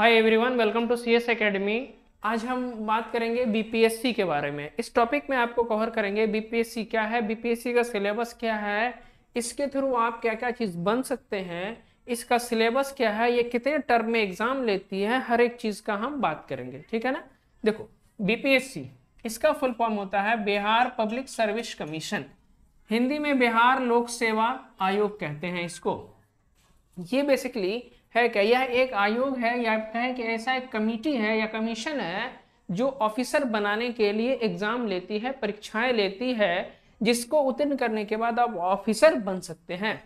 hi everyone welcome to C S आज हम बात करेंगे बीपीएससी के बारे में इस टॉपिक में आपको कवर करेंगे बीपीएससी क्या है बीपीएससी का सिलेबस क्या है इसके थ्रू आप क्या क्या चीज़ बन सकते हैं इसका सिलेबस क्या है ये कितने टर्म में एग्जाम लेती है हर एक चीज़ का हम बात करेंगे ठीक है ना देखो बीपीएससी इसका फुल फॉर्म होता है Bihar public service commission Hindi में बिहार लोक सेवा आयोग कहते हैं इसको ये बेसिकली है क्या यह एक आयोग है या कहें कि ऐसा एक कमेटी है या कमीशन है जो ऑफिसर बनाने के लिए एग्ज़ाम लेती है परीक्षाएं लेती है जिसको उत्तीर्ण करने के बाद आप ऑफिसर बन सकते हैं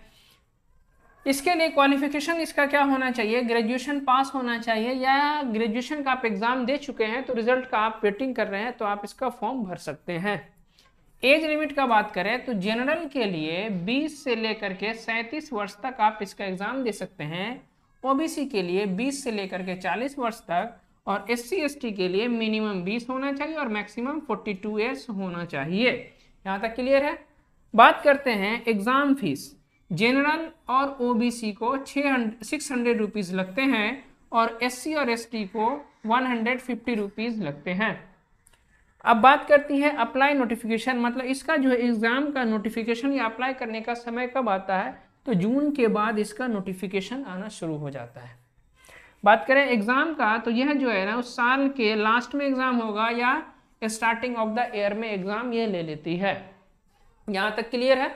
इसके लिए क्वालिफिकेशन इसका क्या होना चाहिए ग्रेजुएशन पास होना चाहिए या ग्रेजुएशन का आप एग्ज़ाम दे चुके हैं तो रिजल्ट का आप वेटिंग कर रहे हैं तो आप इसका फॉर्म भर सकते हैं एज लिमिट का बात करें तो जनरल के लिए 20 से लेकर के 37 वर्ष तक आप इसका एग्ज़ाम दे सकते हैं ओबीसी के लिए 20 से लेकर के 40 वर्ष तक और एस सी के लिए मिनिमम 20 होना चाहिए और मैक्सिमम 42 टू होना चाहिए यहाँ तक क्लियर है बात करते हैं एग्ज़ाम फीस जनरल और ओबीसी को छः सिक्स हंड्रेड रुपीज़ लगते हैं और एससी और एसटी को वन हंड्रेड फिफ्टी रुपीज़ लगते हैं अब बात करती है अप्लाई नोटिफिकेशन मतलब इसका जो है एग्ज़ाम का नोटिफिकेशन या अप्लाई करने का समय कब आता है तो जून के बाद इसका नोटिफिकेशन आना शुरू हो जाता है बात करें एग्ज़ाम का तो यह जो है ना उस साल के लास्ट में एग्ज़ाम होगा या स्टार्टिंग ऑफ द ईयर में एग्ज़ाम ये ले लेती है यहाँ तक क्लियर है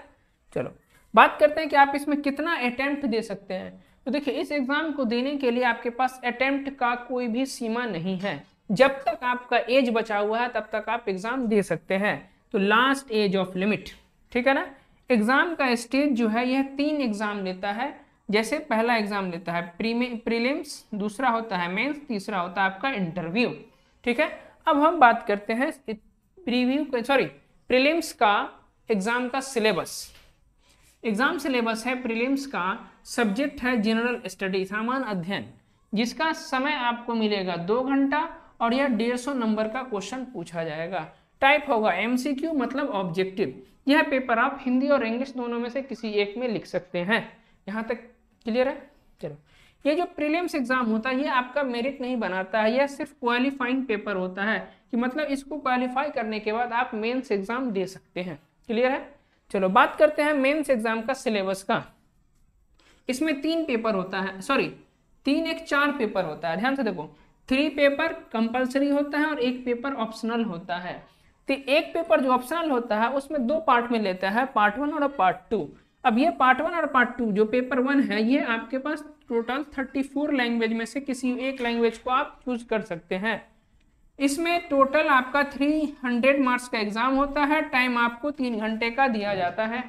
चलो बात करते हैं कि आप इसमें कितना अटैम्प्ट दे सकते हैं तो देखिए इस एग्ज़ाम को देने के लिए आपके पास अटैम्प्ट का कोई भी सीमा नहीं है जब तक आपका एज बचा हुआ है तब तक आप एग्ज़ाम दे सकते हैं तो लास्ट एज ऑफ लिमिट ठीक है ना एग्ज़ाम का स्टेज जो है यह तीन एग्ज़ाम लेता है जैसे पहला एग्ज़ाम लेता है प्रीलिम्स दूसरा होता है मेंस तीसरा होता है आपका इंटरव्यू ठीक है अब हम बात करते हैं प्रीव्यू सॉरी प्रीलिम्स का एग्ज़ाम का सिलेबस एग्ज़ाम सिलेबस है प्रीलिम्स का सब्जेक्ट है जनरल स्टडी सामान्य अध्ययन जिसका समय आपको मिलेगा दो घंटा और यह डेढ़ सौ नंबर का क्वेश्चन पूछा जाएगा टाइप होगा एमसीक्यू मतलब ऑब्जेक्टिव यह पेपर आप हिंदी और इंग्लिश दोनों में से किसी एक में लिख सकते हैं यहाँ तक क्लियर है चलो ये जो प्रीलिम्स एग्जाम होता है ये आपका मेरिट नहीं बनाता है यह सिर्फ क्वालिफाइंग पेपर होता है कि मतलब इसको क्वालिफाई करने के बाद आप मेन्स एग्जाम दे सकते हैं क्लियर है चलो बात करते हैं मेन्स एग्जाम का सिलेबस का इसमें तीन पेपर होता है सॉरी तीन एक चार पेपर होता है ध्यान से देखो थ्री पेपर कंपलसरी होता है और एक पेपर ऑप्शनल होता है तो एक पेपर जो ऑप्शनल होता है उसमें दो पार्ट में लेता है पार्ट वन और पार्ट टू अब ये पार्ट वन और पार्ट टू जो पेपर वन है ये आपके पास टोटल थर्टी फोर लैंग्वेज में से किसी एक लैंग्वेज को आप चूज कर सकते हैं इसमें टोटल आपका थ्री हंड्रेड मार्क्स का एग्ज़ाम होता है टाइम आपको तीन घंटे का दिया जाता है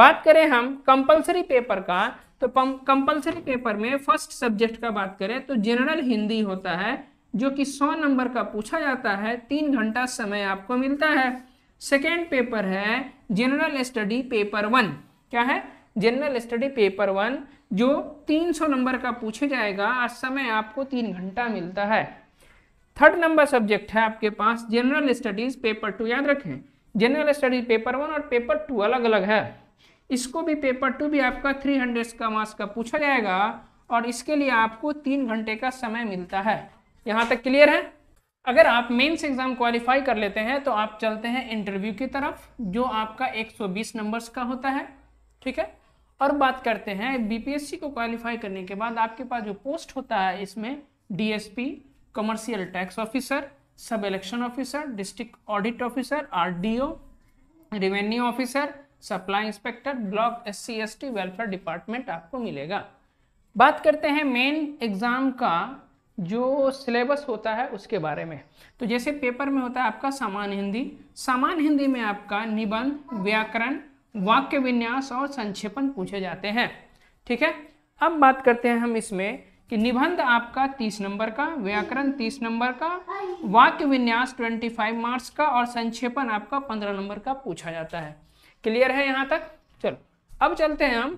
बात करें हम कंपलसरी पेपर का तो कंपलसरी पेपर में फर्स्ट सब्जेक्ट का बात करें तो जनरल हिंदी होता है जो कि सौ नंबर का पूछा जाता है तीन घंटा समय आपको मिलता है सेकेंड पेपर है जनरल स्टडी पेपर वन क्या है जनरल स्टडी पेपर वन जो तीन सौ नंबर का पूछे जाएगा और समय आपको तीन घंटा मिलता है थर्ड नंबर सब्जेक्ट है आपके पास जनरल स्टडीज पेपर टू याद रखें जनरल स्टडीज पेपर वन और पेपर टू अलग अलग है इसको भी पेपर टू भी आपका थ्री हंड्रेड का मार्क्स का पूछा जाएगा और इसके लिए आपको तीन घंटे का समय मिलता है यहाँ तक क्लियर है अगर आप मेंस एग्ज़ाम क्वालिफाई कर लेते हैं तो आप चलते हैं इंटरव्यू की तरफ जो आपका 120 नंबर्स का होता है ठीक है और बात करते हैं बीपीएससी को क्वालिफाई करने के बाद आपके पास जो पोस्ट होता है इसमें DSP commercial tax officer sub election officer district audit officer or revenue officer supply inspector block S C welfare department आपको मिलेगा बात करते हैं मेन एग्ज़ाम का जो सिलेबस होता है उसके बारे में तो जैसे पेपर में होता है आपका सामान्य हिंदी सामान्य हिंदी में आपका निबंध व्याकरण वाक्य विन्यास और संक्षेपण पूछे जाते हैं ठीक है अब बात करते हैं हम इसमें कि निबंध आपका तीस नंबर का व्याकरण तीस नंबर का वाक्य विन्यास ट्वेंटी फाइव मार्क्स का और संक्षेपण आपका पंद्रह नंबर का पूछा जाता है क्लियर है यहाँ तक चलो अब चलते हैं हम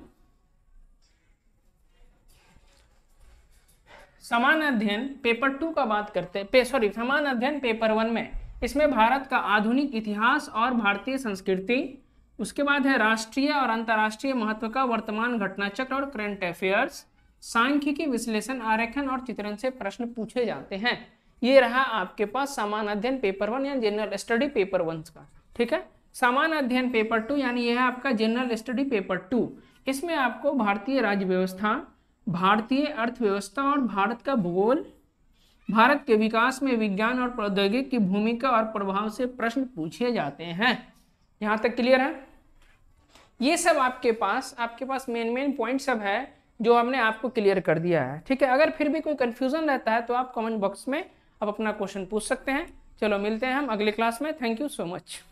समान अध्ययन पेपर टू का बात करते हैं पे, सॉरी समान अध्ययन पेपर वन में इसमें भारत का आधुनिक इतिहास और भारतीय संस्कृति उसके बाद है राष्ट्रीय और अंतर्राष्ट्रीय महत्व का वर्तमान घटनाचक्र और करंट अफेयर्स सांख्यिकी विश्लेषण आरेखन और चित्रण से प्रश्न पूछे जाते हैं ये रहा आपके पास समान अध्ययन पेपर वन या जनरल स्टडी पेपर वन का ठीक है समान अध्ययन पेपर टू यानी यह है आपका जनरल स्टडी पेपर टू इसमें आपको भारतीय राज्य व्यवस्था भारतीय अर्थव्यवस्था और भारत का भूगोल भारत के विकास में विज्ञान और प्रौद्योगिकी की भूमिका और प्रभाव से प्रश्न पूछे जाते हैं यहाँ तक क्लियर है ये सब आपके पास आपके पास मेन मेन पॉइंट सब है जो हमने आपको क्लियर कर दिया है ठीक है अगर फिर भी कोई कन्फ्यूजन रहता है तो आप कमेंट बॉक्स में आप अपना क्वेश्चन पूछ सकते हैं चलो मिलते हैं हम अगले क्लास में थैंक यू सो मच